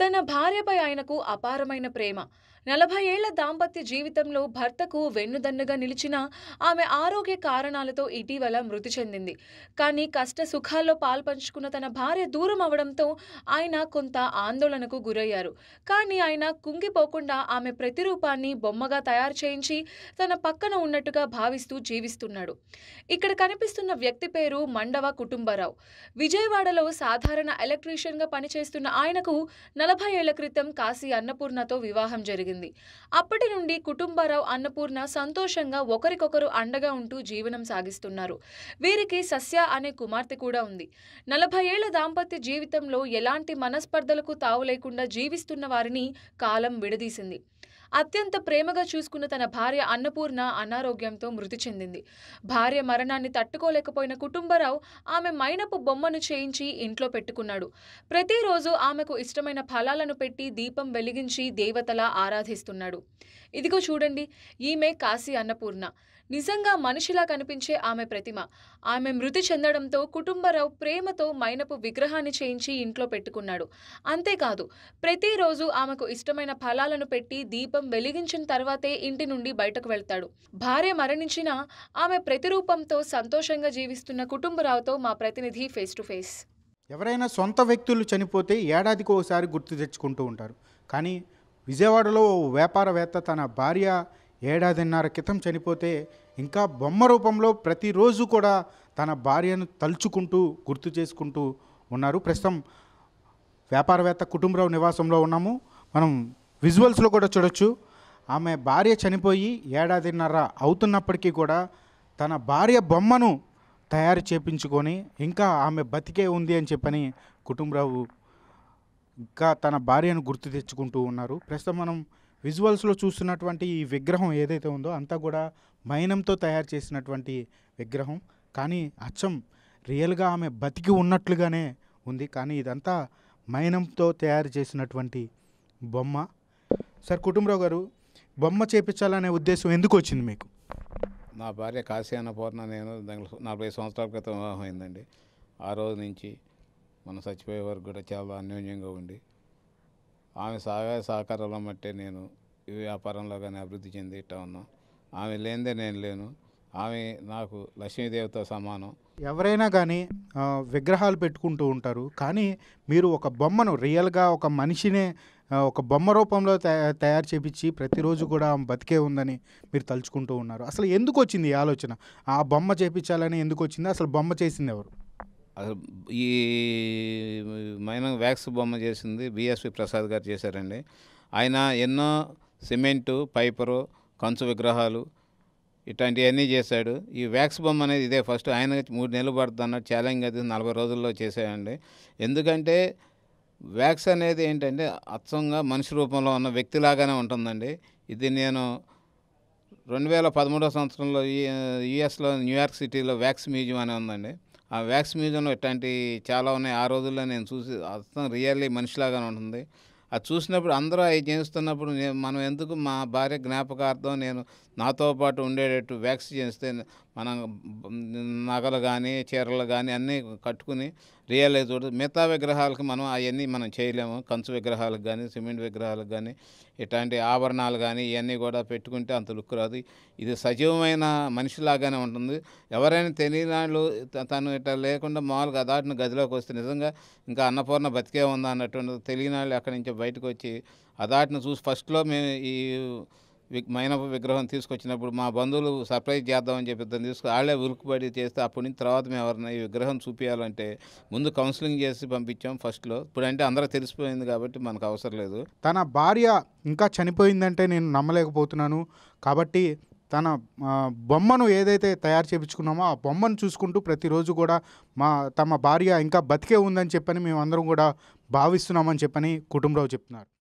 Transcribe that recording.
తన భార్యపై ఆయనకు అపారమైన ప్రేమ నలభై ఏళ్ల దాంపత్య జీవితంలో భర్తకు వెన్నుదన్నుగా నిలిచిన ఆమె ఆరోగ్య కారణాలతో ఇటీవల మృతి చెందింది కానీ కష్ట సుఖాల్లో పాల్పంచుకున్న తన భార్య దూరం అవడంతో ఆయన కొంత ఆందోళనకు గురయ్యారు కానీ ఆయన కుంగిపోకుండా ఆమె ప్రతిరూపాన్ని బొమ్మగా తయారు చేయించి తన పక్కన ఉన్నట్టుగా భావిస్తూ జీవిస్తున్నాడు ఇక్కడ కనిపిస్తున్న వ్యక్తి పేరు మండవ కుటుంబరావు విజయవాడలో సాధారణ ఎలక్ట్రీషియన్గా పనిచేస్తున్న ఆయనకు నలభై ఏళ్ల క్రితం కాశీ అన్నపూర్ణతో వివాహం జరిగింది జరిగింది అప్పటి నుండి కుటుంబరావు అన్నపూర్ణ సంతోషంగా ఒకరికొకరు అండగా ఉంటూ జీవనం సాగిస్తున్నారు వీరికి సస్య అనే కుమార్తె కూడా ఉంది నలభై ఏళ్ల దాంపత్య జీవితంలో ఎలాంటి మనస్పర్ధలకు తావు లేకుండా జీవిస్తున్న వారిని కాలం విడదీసింది అత్యంత ప్రేమగా చూసుకున్న తన భార్య అన్నపూర్ణ అనారోగ్యంతో మృతి చెందింది భార్య మరణాన్ని తట్టుకోలేకపోయిన కుటుంబరావు ఆమె మైనపు బొమ్మను చేయించి ఇంట్లో పెట్టుకున్నాడు ప్రతిరోజు ఆమెకు ఇష్టమైన ఫలాలను పెట్టి దీపం వెలిగించి దేవతలా ఆరాధిస్తున్నాడు ఇదిగో చూడండి ఈమె కాశీ అన్నపూర్ణ నిజంగా మనిషిలా కనిపించే ఆమె ప్రతిమ ఆమె మృతి చెందడంతో కుటుంబరావు ప్రేమతో మైనపు విగ్రహాన్ని చేయించి ఇంట్లో పెట్టుకున్నాడు అంతేకాదు ప్రతిరోజు ఆమెకు ఇష్టమైన ఫలాలను పెట్టి దీపం వెలిగించిన తర్వాతే ఇంటి నుండి బయటకు వెళ్తాడు భార్య మరణించినా ఆమె ప్రతిరూపంతో సంతోషంగా జీవిస్తున్న కుటుంబరావుతో మా ప్రతినిధి ఫేస్ టు ఫేస్ ఎవరైనా సొంత వ్యక్తులు చనిపోతే ఏడాదికి ఒకసారి గుర్తు తెచ్చుకుంటూ ఉంటారు కానీ విజయవాడలో ఓ వ్యాపారవేత్త తన భార్య ఏడాదిన్నర క్రితం చనిపోతే ఇంకా బొమ్మ రూపంలో ప్రతిరోజు కూడా తన భార్యను తలుచుకుంటూ గుర్తు చేసుకుంటూ ఉన్నారు ప్రస్తుతం వ్యాపారవేత్త కుటుంబరావు నివాసంలో ఉన్నాము మనం విజువల్స్లో కూడా చూడొచ్చు ఆమె భార్య చనిపోయి ఏడాదిన్నర అవుతున్నప్పటికీ కూడా తన భార్య బొమ్మను తయారు చేపించుకొని ఇంకా ఆమె బతికే ఉంది అని చెప్పని కుటుంబరావు ఇంకా తన భార్యను గుర్తు తెచ్చుకుంటూ ఉన్నారు ప్రస్తుతం మనం విజువల్స్లో చూస్తున్నటువంటి ఈ విగ్రహం ఏదైతే ఉందో అంతా కూడా మైనంతో తయారు చేసినటువంటి విగ్రహం కానీ అచ్చం రియల్గా ఆమె బతికి ఉన్నట్లుగానే ఉంది కానీ ఇదంతా మైనంతో తయారు చేసినటువంటి బొమ్మ సార్ కుటుంబరావు గారు బొమ్మ చేపించాలనే ఉద్దేశం ఎందుకు వచ్చింది మీకు నా భార్య కాశీ అన్నపూర్ణ నేను నలభై సంవత్సరాల క్రితం వివాహం అయిందండి ఆ రోజు నుంచి మనం చచ్చిపోయే వరకు కూడా చాలా అన్యోన్యంగా ఉండి ఆమె సహాయ సహకారాలను బట్టే నేను ఈ వ్యాపారంలో కానీ అభివృద్ధి చెంది ఉన్నా ఆమె లేనిదే నేను లేను ఆమె నాకు లక్ష్మీదేవితో సమానం ఎవరైనా కానీ విగ్రహాలు పెట్టుకుంటూ ఉంటారు కానీ మీరు ఒక బొమ్మను రియల్గా ఒక మనిషినే ఒక బొమ్మ రూపంలో తయారు చేపించి ప్రతిరోజు కూడా బతికే ఉందని మీరు తలుచుకుంటూ ఉన్నారు అసలు ఎందుకు వచ్చింది ఈ ఆలోచన ఆ బొమ్మ చేపించాలని ఎందుకు వచ్చింది అసలు బొమ్మ చేసింది ఎవరు అసలు ఈ మైన వ్యాక్స్ బొమ్మ చేసింది బిఎస్పి ప్రసాద్ గారు చేశారండి ఆయన ఎన్నో సిమెంటు పైపరు కంచు విగ్రహాలు ఇట్లాంటివన్నీ చేశాడు ఈ వ్యాక్స్ బొమ్మ అనేది ఇదే ఫస్ట్ ఆయన మూడు నెలలు పడుతుంది అన్నట్టు ఛాలెంజ్ అది నలభై రోజుల్లో చేసేయండి ఎందుకంటే వ్యాక్స్ అనేది ఏంటంటే అచ్చంగా మనిషి రూపంలో ఉన్న వ్యక్తిలాగానే ఉంటుందండి ఇది నేను రెండు వేల పదమూడో సంవత్సరంలో యుఎస్లో న్యూయార్క్ సిటీలో వ్యాక్స్ మ్యూజియం అనే ఉందండి ఆ వ్యాక్స్ మ్యూజియంలో ఇట్లాంటివి చాలా ఉన్నాయి ఆ రోజుల్లో నేను చూసి అర్థం రియల్లీ మనిషిలాగానే ఉంటుంది అది చూసినప్పుడు అందరూ అవి చేయిస్తున్నప్పుడు మనం ఎందుకు మా భార్య జ్ఞాపకార్థం నేను నాతో పాటు ఉండేటట్టు వ్యాక్సిన్ చేస్తే మనం నగలు కానీ చీరలు కానీ అన్నీ కట్టుకుని రియలైజ్ మిగతా విగ్రహాలకి మనం అవన్నీ మనం చేయలేము కంచు విగ్రహాలకు కానీ సిమెంట్ విగ్రహాలకు కానీ ఇట్లాంటి ఆభరణాలు కానీ ఇవన్నీ కూడా పెట్టుకుంటే అంత లుక్ రాదు ఇది సజీవమైన మనిషిలాగానే ఉంటుంది ఎవరైనా వాళ్ళు తను ఇట్లా లేకుండా మామూలుగా దాటిని గదిలోకి వస్తే నిజంగా ఇంకా అన్నపూర్ణ బతికే ఉందా అన్నటువంటి తెలియని వాళ్ళు అక్కడి నుంచి బయటకు వచ్చి అదాటిని చూసి ఫస్ట్లో మేము ఈ మైనపు విగ్రహం తీసుకొచ్చినప్పుడు మా బంధువులు సర్ప్రైజ్ చేద్దామని చెప్పి దాన్ని తీసుకుని వాళ్ళే ఉరుకుబడి చేస్తే అప్పటి నుంచి తర్వాత మేము ఎవరైనా ఈ విగ్రహం చూపించాలంటే ముందు కౌన్సిలింగ్ చేసి పంపించాం ఫస్ట్లో ఇప్పుడంటే అందరూ తెలిసిపోయింది కాబట్టి మనకు అవసరం లేదు తన భార్య ఇంకా చనిపోయిందంటే నేను నమ్మలేకపోతున్నాను కాబట్టి తన బొమ్మను ఏదైతే తయారు చేయించుకున్నామో ఆ బొమ్మను చూసుకుంటూ ప్రతిరోజు కూడా మా తమ భార్య ఇంకా బతికే ఉందని చెప్పని మేమందరం కూడా భావిస్తున్నామని చెప్పని కుటుంబరావు చెప్తున్నారు